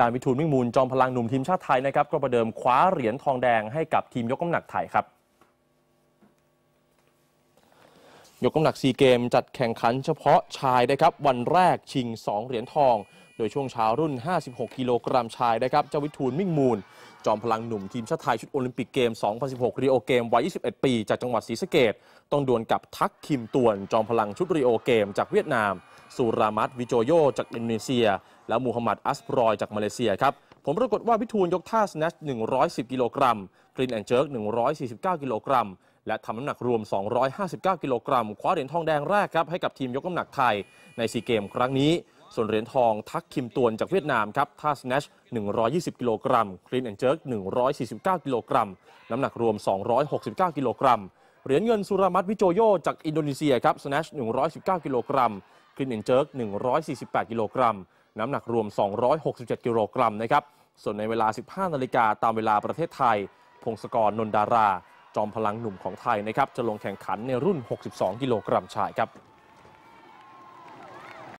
การวิทูลมิ่งมูลจอมพลังหนุ่มทีมชาติไทยนะครับ ก็ประเดิมคว้าเหรียญทองแดงให้กับทีมยกน้ำหนักไทยครับยกน้ำหนักซีเกม จัดแข่งขันเฉพาะชายนะครับวันแรกชิง 2 เหรียญทองโดยช่วงเช้ารุ่น 56 กิโลกรัมชายนะครับเจ้าวิทูลมิ่งมูล จอมพลังหนุ่มทีมชาติไทย ชุดโอลิมปิกเกม 2016ริโอเกมวัย 21 ปี จากจังหวัดศรีสะเกดต้องดวลกับทักคิมตวน จอมพลังชุดริโอเกม จากเวียดนามสุรามัตวิโจโยจากอินโดนีเซีย และมูฮัมหมัดอัสปรอยจากมาเลเซียครับผมปรากฏว่าวิทูลยกท่าสแนช110กิโลกรัมกรีนแอนเจิร์ก149 กิโลกรัมและทำน้ำหนักรวม 259 กิโลกรัมคว้าเหรียญทองแดงแรกครับให้กับทีมยกน้ำหนักไทยในซีเกมครั้งนี้ ส่วนเหรียญทองทักคิมตวนจากเวียดนามครับท่าสแนช 120 กิโลกรัมคลีนแอนเจิร์ก149 กิโลกรัม น้ำหนักรวม 269 กิโลกรัม เหรียญเงินสุรามัตวิโจโย จากอินโดนีเซียครับสแนช 119 กิโลกรัมคลีนแอนเจิร์ก148 กิโลกรัม น้ำหนักรวม 267 กิโลกรัมนะครับส่วนในเวลา 15นาฬิกาตามเวลาประเทศไทย พงศกรนนดาราจอมพลังหนุ่มของไทยนะครับ จะลงแข่งขันในรุ่น 62 กิโลกรัมชายครับ